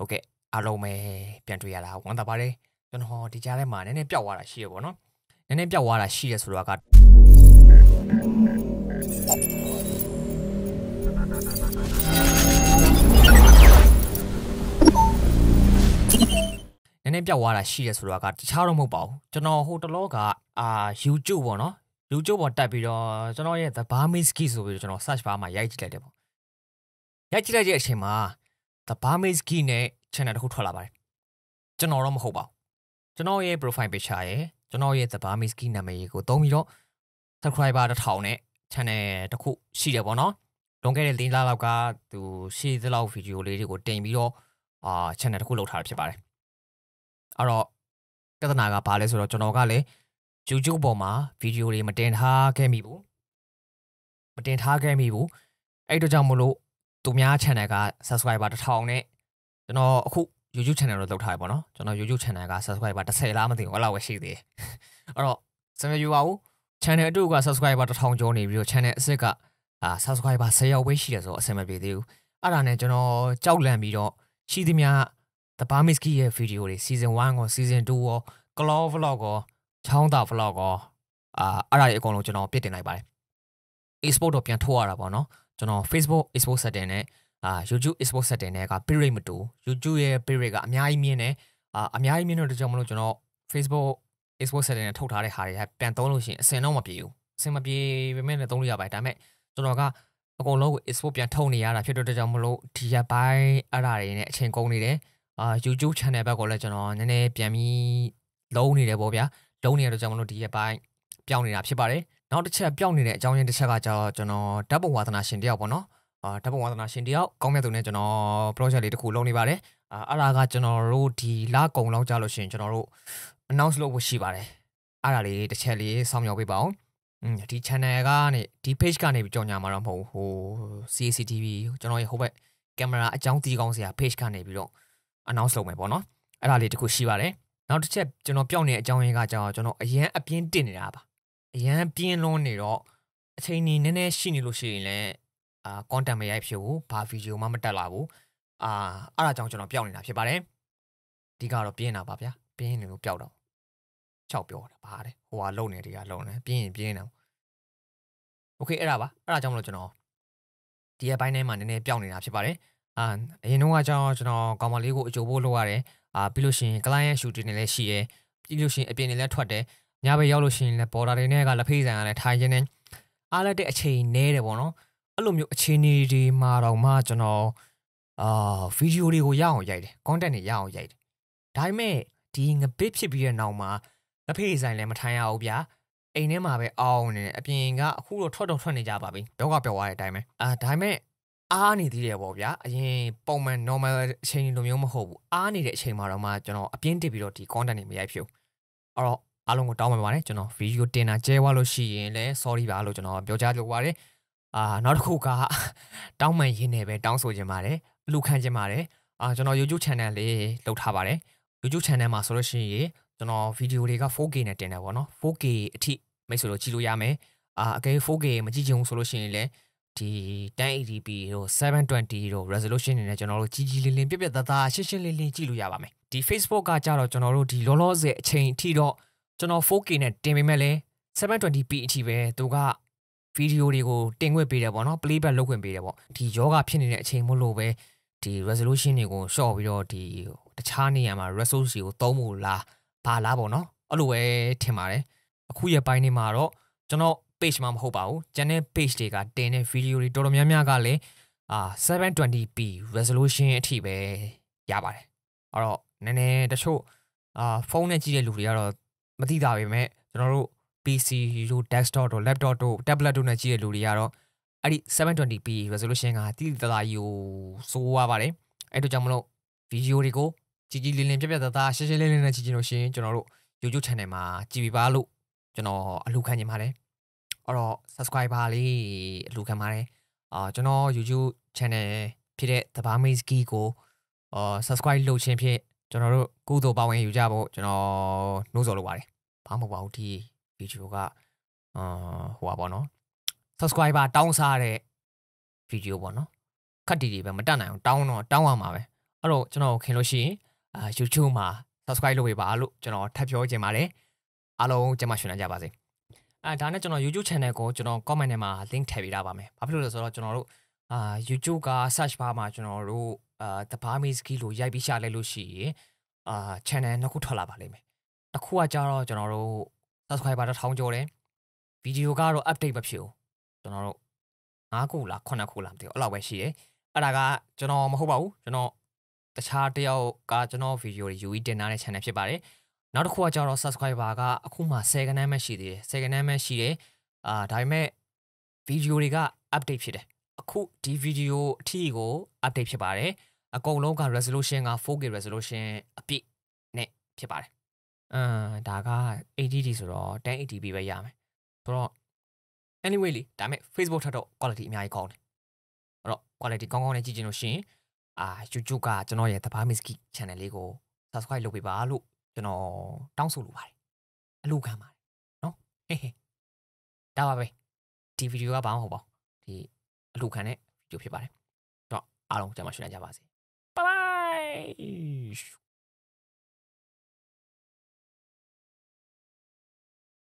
ဟုတ်ကဲ့အားလုံးပဲပြန်တွေ့ရတာဝမ်းသာပါတယ်ကျွန်တော်ဒီကြားထဲမှာနည်းနည်းပျောက်သွားတာရှိရပေါ့နော်နည်းနည်းပျောက်သွားတာရှိရဆိုတော့ကနည်းနည်းပျောက်သွားတာရှိရဆိုတော့ကတခြားတော့မဟုတ်ပါဘူးကျွန်တော်ဟိုတလောကအာ YouTube ပေါ့နော် YouTube ပေါ်တက်ပြီးတော့ကျွန်တော်ရဲ့ The Barmiski ဆိုပြီးတော့ကျွန်တော် search bar မှာရိုက်ကြည့်လိုက်တယ်ပေါ့ရိုက်ကြည့်လိုက်တဲ့အချိန်မှာ The Burmese Key နဲ့ channel တစ်ခုထွက်လာပါတယ်ကျွန်တော်တော့မဟုတ်ပါဘူးကျွန်တော်ရဲ့ profile picture ရဲ့ကျွန်တော်ရဲ့ The Burmese Key နာမည်ကိုသုံးပြီးတော့ subscriber 1000နဲ့ channel တစ်ခု ရှိတယ်ပေါ့နော်လွန်ခဲ့တဲ့၄လလောက်ကသူရှေ့သလောက် video လေးတွေကိုတင်ပြီးတော့အာ channel တစ်ခုလုပ်ထားတာဖြစ်ပါတယ်အဲ့တော့ပြဿနာကဘာလဲဆိုတော့ကျွန်တော်ကလည်း YouTube ပေါ်မှာ video တွေမတင်ထားခဲ့မိဘူးမတင်ထားခဲ့မိဘူးအဲ့တို့ကြောင့်မလို့သူများ channel က subscriber 1000နဲ့ကျွန်တော်အခု YouTube channel တော့လောက်ထားပြီပေါ့နော်ကျွန်တော် YouTube channel က subscriber 10လားမသိဘူးအဲ့လောက်ပဲရှိသေးတယ်အဲ့တော့စံပြယူပါဦး channel အတူက subscriber 1000ကျော်နေပြီးတော့ channel အစစ်ကအာ subscriber 10ယောက်ပဲရှိတယ်ဆိုတော့အဆင်မပြေသေးဘူးအဲ့ဒါနဲ့ကျွန်တော်ကြောက်လန့်ပြီးတော့ရှိသမျှ The Barmiski ရဲ့ video တွေ season 1ရော season 2ရော Claw vlog ရောချောင်းတာ vlog ရောအာအဲ့ဒါတွေအကုန်လုံးကျွန်တော်ပြစ်တင်လိုက်ပါတယ် e-sport တော့ပြန်ထိုးရတာပေါ့နော်ကျွန်တော် Facebook export setting နဲ့အာ YouTube export setting နဲ့က bit rate မတူ YouTube ရဲ့ bit rate ကအများကြီးမြင်တယ်အာအများကြီးမြင်တော့တကြောင်မလို့ကျွန်တော် Facebook export setting နဲ့ထုတ်ထားတဲ့ဟာတွေကပြန်သုံးလို့ရှိရင်အစင်တော့မပြေဘူးအစင်မပြေပေမဲ့လည်းသုံးလို့ရပါတယ်ဒါပေမဲ့ကျွန်တော်ကအကုန်လုံးကို export ပြန်ထုတ်နေရတာဖြစ်တော့တကြောင်မလို့ဒီရက်ပိုင်းအဲ့ဒါတွေနဲ့အချိန်ကုန်နေတယ်အာ YouTube channel ဘက်ကိုလည်းကျွန်တော်နည်းနည်းပြန်ပြီးလုံးနေတယ်ပေါ့ဗျာလုံးနေရတော့ကြောင့်မလို့ဒီရက်ပိုင်းပြောင်းနေတာဖြစ်ပါတယ်။နောက်တစ်ချက်ပျောက်နေတဲ့အကြောင်းရင်းတစ်ချက်ကကျတော့ကျွန်တော်ဓာတ်ပုံဝါသနာရှင်တယောက်ပေါ့နော်အာဓာတ်ပုံဝါသနာရှင်တယောက်ကောင်းမြတ်သူနဲ့ကျွန်တော် project လေးတစ်ခုလုပ်နေပါတယ်အာအဲ့ဒါကကျွန်တော်တို့ဒီလကုံလောက်ကြလို့ရှိရင်ကျွန်တော်တို့ announce လုပ်ဖို့ရှိပါတယ်အဲ့ဒါလေးတစ်ချက်လေးစောင့်မျှော်ပေးပါအောင်ဒီ channel ကနေဒီ page ကနေကြော်ညာမှာတော့မဟုတ်ဟို CCTV ကျွန်တော်ရဲ့ဟိုဘက်ကင်မရာအကြောင်းတီးကောင်းစရာ page ကနေပြီးတော့ announce လုပ်မယ်ပေါ့နော်အဲ့ဒါလေးတစ်ခုရှိပါတယ်နောက်တစ်ချက်ကျွန်တော်ပြောင်းနေတဲ့အကြောင်းရင်းကကျွန်တော်ကျွန်တော်အရင်အပြင်းတင်နေတာပါအရန်ပြင်းလွန်းနေတော့အချိန်ကြီးနည်းနည်းရှိနေလို့ရှိရင်လည်းအာ content မရိုက်ဖြစ်ဘူးဘာ video မှမတက်လာဘူးအာအဲ့ဒါကြောင့်ကျွန်တော်ပျောက်နေတာဖြစ်ပါတယ်ဒီကတော့ပြင်းတာပါဗျာပြင်းနေလို့ပျောက်တော့ချောက်ပြောတာပါတယ်ဟိုကလုံနေဒီကလုံနေပြင်းရင်ပြင်းနေโอเคအဲ့ဒါပါအဲ့ဒါကြောင့်မလို့ကျွန်တော်ဒီအပိုင်းထဲမှာနည်းနည်းပျောက်နေတာဖြစ်ပါတယ်အာအရင်တော့ကကျွန်တော်ကျွန်တော်ကောင်မလေးကိုအကြိုးဖို့လုပ်ရတယ်အာပြီးလို့ရှိရင် client shooting တွေလည်းရှိရဲပြီးလို့ရှိရင်အပြင်တွေလည်းထွက်တယ်ညဘက်ရောက်လို့ရှိရင်လည်း border တွေနဲ့ကလက်ဖေးဆိုင်ကလည်းထိုင်ခြင်းနဲ့အားလက်တဲ့အချိန်နဲတယ်ပေါ့နော်အဲ့လိုမျိုးအခြေအနေတွေမှာတော့မှကျွန်တော်အာဗီဒီယိုတွေကိုရအောင်ရိုက်တယ် content တွေရအောင်ရိုက်တယ်ဒါပေမဲ့ဒီငပစ်ဖြစ်ပြီးတဲ့နောက်မှာလက်ဖေးဆိုင်လည်းမထိုင်ရဘူးဗျာအိမ်ထဲမှာပဲအောင်းနေတယ်အပြင်ကအခုတော့ထွက်တော့ထွက်နေကြပါပြီတော့ကပြောသွားတဲ့အတိုင်းပဲအာဒါပေမဲ့အားနေသေးတယ်ပေါ့ဗျာအရင်ပုံမှန် normal အချိန်လိုမျိုးမဟုတ်ဘူးအားနေတဲ့အချိန်မှာတော့မှကျွန်တော်အပြင်းတက်ပြီးတော့ဒီ content တွေမရိုက်ဖြစ်ဘူးအဲ့တော့အားလုံးကိုတောင်းပန်ပါတယ်ကျွန်တော်ဗီဒီယိုတင်တာကျဲသွားလို့ရှိရင်လည်း sorry ပါလို့ကျွန်တော်ပြောကြားလိုပါတယ်အာနောက်တစ်ခုကတောင်းပန်ရင်းနေပဲတောင်းဆိုခြင်းပါတယ်အလူခံခြင်းပါတယ်အာကျွန်တော် YouTube channel လေးလုပ်ထားပါတယ် YouTube channel မှာဆိုလို့ရှိရင်ကျွန်တော်ဗီဒီယိုတွေက 4K နဲ့တင်တာပေါ့နော် 4K အထိမိတ်ဆွေတို့ကြည့်လို့ရမယ်အာအကယ် 4K မကြည့်ချင်ဘူးဆိုလို့ရှိရင်လည်းဒီ 1080p တို့ 720p တို့ resolution တွေနဲ့ကျွန်တော်တို့ကြီးကြီးလင်းလင်းပြက်ပြက်သားသားရှင်းရှင်းလင်းလင်းကြည့်လို့ရပါမယ်ဒီ Facebook ကကြတော့ကျွန်တော်တို့ဒီလောလောဆယ်အချိန်အထိတော့ကျွန်တော် 4K နဲ့တင်ပေမဲ့လည်း 720p အထိပဲသူကဗီဒီယိုတွေကိုတင်ခွင့်ပေးတယ်ပေါ့နော် playback လုပ်ခွင့်ပေးတယ်ပေါ့ဒီယောဂဖြစ်နေတဲ့အချိန်မို့လို့ပဲဒီ resolution တွေကိုရှော့ပြီးတော့ဒီတခြားနေရာမှာ resource တွေကိုသုံးဖို့လားဘာလားပေါ့နော်အဲ့လိုပဲထင်ပါတယ်အခုရဲ့ပိုင်းနေမှာတော့ကျွန်တော် page မှာမဟုတ်ပါဘူး channel page တွေကတင်တဲ့ video တွေတော်တော်များများကလည်းအာ 720p resolution အထိပဲရပါတယ်အဲ့တော့နည်းနည်းတချို့အာဖုန်းနဲ့ကြည့်တဲ့လူတွေကတော့မသိတာပဲမဲ့ကျွန်တော်တို့ PC တို့ desktop တို့ laptop တို့ tablet တို့နဲ့ကြည့်တဲ့လူတွေကတော့အဲ့ဒီ 720p resolution ကတိတိတသားယူစိုးရပါတယ်အဲ့တို့ကြောင့်မလို့ video တွေကိုကြည်ကြည်လင်းလင်းပြပြသားသားရှင်းရှင်းလင်းလင်းနဲ့ကြည့်ကြလို့ရှင်ကျွန်တော်တို့ YouTube channel မှာကြည်ပြပါလို့ကျွန်တော်အလှူခံနေပါတယ်အဲ့တော့ subscriber လေးအလှူခံပါတယ်အာကျွန်တော် YouTube channel ဖြစ်တဲ့ The Barmaid's Key ကိုအာ subscribe လုပ်ခြင်းဖြင့်ကျွန်တော်တို့ကုသိုလ်ပါဝင်ယူကြဖို့ကျွန်တော်နှိုးဆော်လိုပါတယ်ဘာမှမဟုတ်ပါဘူးဒီ video ကအာဟိုပါပေါ့နော် subscriber တောင်းစားတဲ့ video ပေါ့နော်ခက်တီတွေပဲမတက်နိုင်အောင်တောင်းတော့တောင်းရမှာပဲအဲ့တော့ကျွန်တော်ခင်လို့ရှိရင်အာ YouTube မှာ subscribe လုပ်ပေးပါလို့ကျွန်တော်ထပ်ပြောချင်ပါတယ်အားလုံးကျမရှင်နိုင်ကြပါစေအဲဒါနဲ့ကျွန်တော် YouTube channel ကိုကျွန်တော် comment ထဲမှာ link ထည့်ပေးထားပါမယ်ဘာဖြစ်လို့လဲဆိုတော့ကျွန်တော်တို့အာ YouTube က search bar မှာကျွန်တော်တို့အာ The Burmese Key လို့ရိုက်ပြီးရှာလိုက်လို့ရှိရင်အာ channel နှစ်ခုထွက်လာပါလိမ့်မယ်တစ်ခုကကြတော့ကျွန်တော်တို့ subscriber တစ်ထောင်ကျော်တယ်ဗီဒီယိုကတော့ update မဖြစ်ဘူးကျွန်တော်တို့9ခုလား9ခုလားမသိဘူးအဲ့လောက်ပဲရှိတယ်အဲ့ဒါကကျွန်တော်မဟုတ်ပါဘူးကျွန်တော်တခြားတယောက်ကကျွန်တော်ဗီဒီယိုတွေယူပြီးတင်ထားတဲ့ channel ဖြစ်ပါတယ်နောက်တစ်ခုကကြတော့ subscriber ကအခုမှ10ခန်းမှရှိသေးတယ်10ခန်းမှရှိတယ်အာဒါပေမဲ့ဗီဒီယိုတွေက update ဖြစ်တယ်အခုဒီဗီဒီယိုအထိကို update ဖြစ်ပါတယ်အကုန်လုံးက resolution က 4K resolution အပြည့်နဲ့ဖြစ်ပါတယ်အမ်ဒါက 80D ဆိုတော့ 1080p ပဲရမယ်ဆိုတော့ anyway လေဒါပေမဲ့ Facebook ထက်တော့ quality အများကြီးကောင်းတယ်အဲ့တော့ quality ကောင်းကောင်းနဲ့ကြည့်ချင်လို့ရှင်အာ YouTube ကကျွန်တော်ရဲ့တဘာမစ်ကီ channel လေးကို subscribe လုပ်ပေးပါလို့ကျွန်တော်တောင်းဆိုလိုပါတယ်အလုပ်ခံပါတယ်နော်ဟေးဟေးဒါပါပဲဒီဗီဒီယိုကဘာမှမဟုတ်ပါဘူးဒီအလိုခံတဲ့ဗီဒီယိုဖြစ်ပါတယ်။တော့အားလုံးကြမ်းမှရှင်းနိုင်ကြပါစေ။ Bye bye